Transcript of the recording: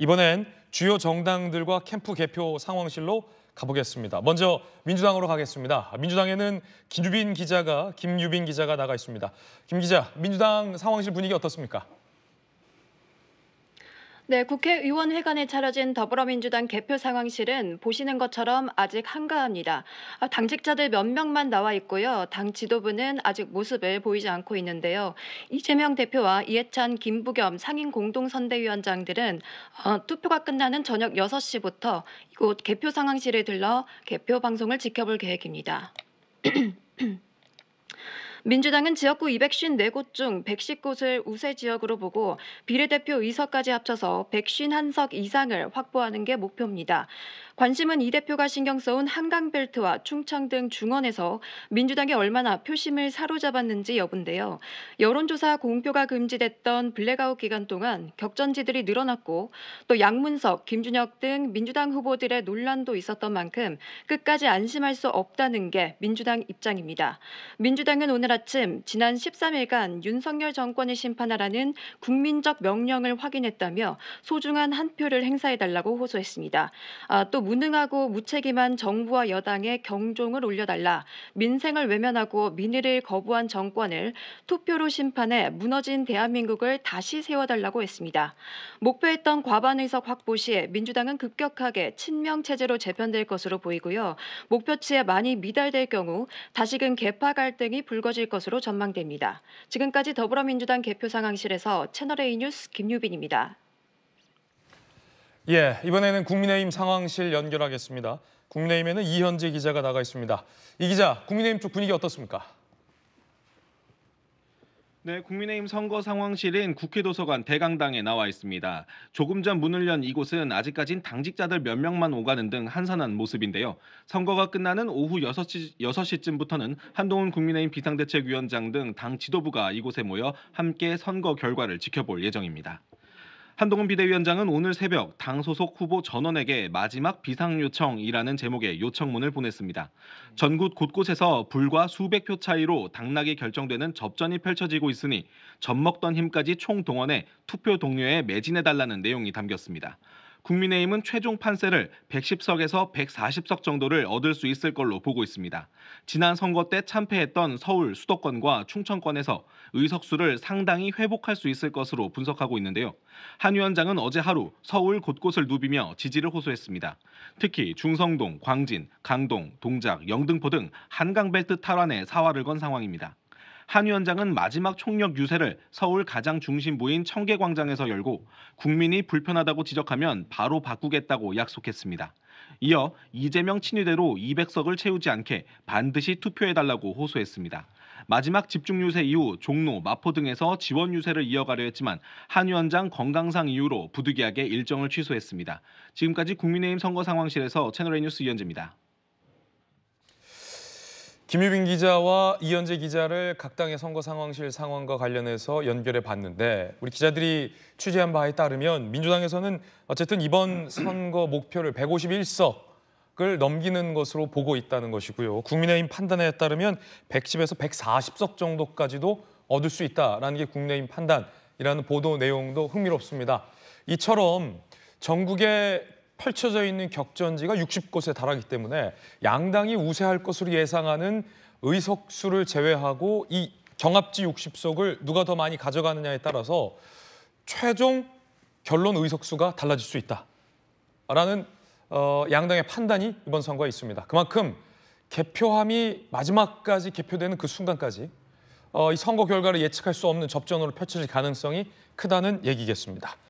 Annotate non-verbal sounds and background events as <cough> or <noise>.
이번엔 주요 정당들과 캠프 개표 상황실로 가보겠습니다. 먼저 민주당으로 가겠습니다. 민주당에는 김유빈 기자가 김유빈 기자가 나가 있습니다. 김 기자, 민주당 상황실 분위기 어떻습니까? 네, 국회의원회관에 차려진 더불어민주당 개표 상황실은 보시는 것처럼 아직 한가합니다. 아, 당직자들 몇 명만 나와 있고요. 당 지도부는 아직 모습을 보이지 않고 있는데요. 이재명 대표와 이해찬, 김부겸 상임 공동선대위원장들은 어, 투표가 끝나는 저녁 6시부터 이곳 개표 상황실에 들러 개표 방송을 지켜볼 계획입니다. <clears throat> 민주당은 지역구 254곳 중 110곳을 우세 지역으로 보고 비례대표 의석까지 합쳐서 151석 이상을 확보하는 게 목표입니다. 관심은 이 대표가 신경 써온 한강벨트와 충청 등 중원에서 민주당이 얼마나 표심을 사로잡았는지 여부인데요. 여론조사 공표가 금지됐던 블랙아웃 기간 동안 격전지들이 늘어났고 또 양문석, 김준혁 등 민주당 후보들의 논란도 있었던 만큼 끝까지 안심할 수 없다는 게 민주당 입장입니다. 민주당은 오늘 오늘 아침 지난 13일간 윤석열 정권이 심판하라는 국민적 명령을 확인했다며 소중한 한 표를 행사해달라고 호소했습니다. 아, 또 무능하고 무책임한 정부와 여당의 경종을 올려달라 민생을 외면하고 민의를 거부한 정권을 투표로 심판해 무너진 대한민국을 다시 세워달라고 했습니다. 목표했던 과반 의석 확보 시에 민주당은 급격하게 친명 체제로 재편될 것으로 보이고요. 목표치에 많이 미달될 경우 다시금 개파 갈등이 불거질 이어질 것으로 전망됩니다. 지금까지 더불어민주당 개표 상황실에서 채널A 뉴스 김유빈입니다. 예, 이번에는 국민의힘 상황실 연결하겠습니다. 국민의힘에는 이현재 기자가 나가 있습니다. 이 기자, 국민의힘 쪽 분위기 어떻습니까? 네, 국민의힘 선거 상황실인 국회도서관 대강당에 나와 있습니다. 조금 전 문을 연 이곳은 아직까진 당직자들 몇 명만 오가는 등 한산한 모습인데요. 선거가 끝나는 오후 6시, 6시쯤부터는 한동훈 국민의힘 비상대책위원장 등 당 지도부가 이곳에 모여 함께 선거 결과를 지켜볼 예정입니다. 한동훈 비대위원장은 오늘 새벽 당 소속 후보 전원에게 마지막 비상요청이라는 제목의 요청문을 보냈습니다. 전국 곳곳에서 불과 수백 표 차이로 당락이 결정되는 접전이 펼쳐지고 있으니 젖먹던 힘까지 총동원해 투표 동료에 매진해달라는 내용이 담겼습니다. 국민의힘은 최종 판세를 110석에서 140석 정도를 얻을 수 있을 걸로 보고 있습니다. 지난 선거 때 참패했던 서울, 수도권과 충청권에서 의석수를 상당히 회복할 수 있을 것으로 분석하고 있는데요. 한 위원장은 어제 하루 서울 곳곳을 누비며 지지를 호소했습니다. 특히 중성동, 광진, 강동, 동작, 영등포 등 한강벨트 탈환에 사활을 건 상황입니다. 한 위원장은 마지막 총력 유세를 서울 가장 중심부인 청계광장에서 열고 국민이 불편하다고 지적하면 바로 바꾸겠다고 약속했습니다. 이어 이재명 친위대로 200석을 채우지 않게 반드시 투표해달라고 호소했습니다. 마지막 집중 유세 이후 종로, 마포 등에서 지원 유세를 이어가려 했지만 한 위원장 건강상 이유로 부득이하게 일정을 취소했습니다. 지금까지 국민의힘 선거 상황실에서 채널A 뉴스 이현재입니다. 김유빈 기자와 이현재 기자를 각 당의 선거 상황실 상황과 관련해서 연결해 봤는데 우리 기자들이 취재한 바에 따르면 민주당에서는 어쨌든 이번 <clears throat> 선거 목표를 151석을 넘기는 것으로 보고 있다는 것이고요. 국민의힘 판단에 따르면 110에서 140석 정도까지도 얻을 수 있다라는 게 국민의힘 판단이라는 보도 내용도 흥미롭습니다. 이처럼 전국의 펼쳐져 있는 격전지가 60곳에 달하기 때문에 양당이 우세할 것으로 예상하는 의석수를 제외하고 이 경합지 60석을 누가 더 많이 가져가느냐에 따라서 최종 결론 의석수가 달라질 수 있다라는 어, 양당의 판단이 이번 선거에 있습니다. 그만큼 개표함이 마지막까지 개표되는 그 순간까지 어, 이 선거 결과를 예측할 수 없는 접전으로 펼쳐질 가능성이 크다는 얘기겠습니다.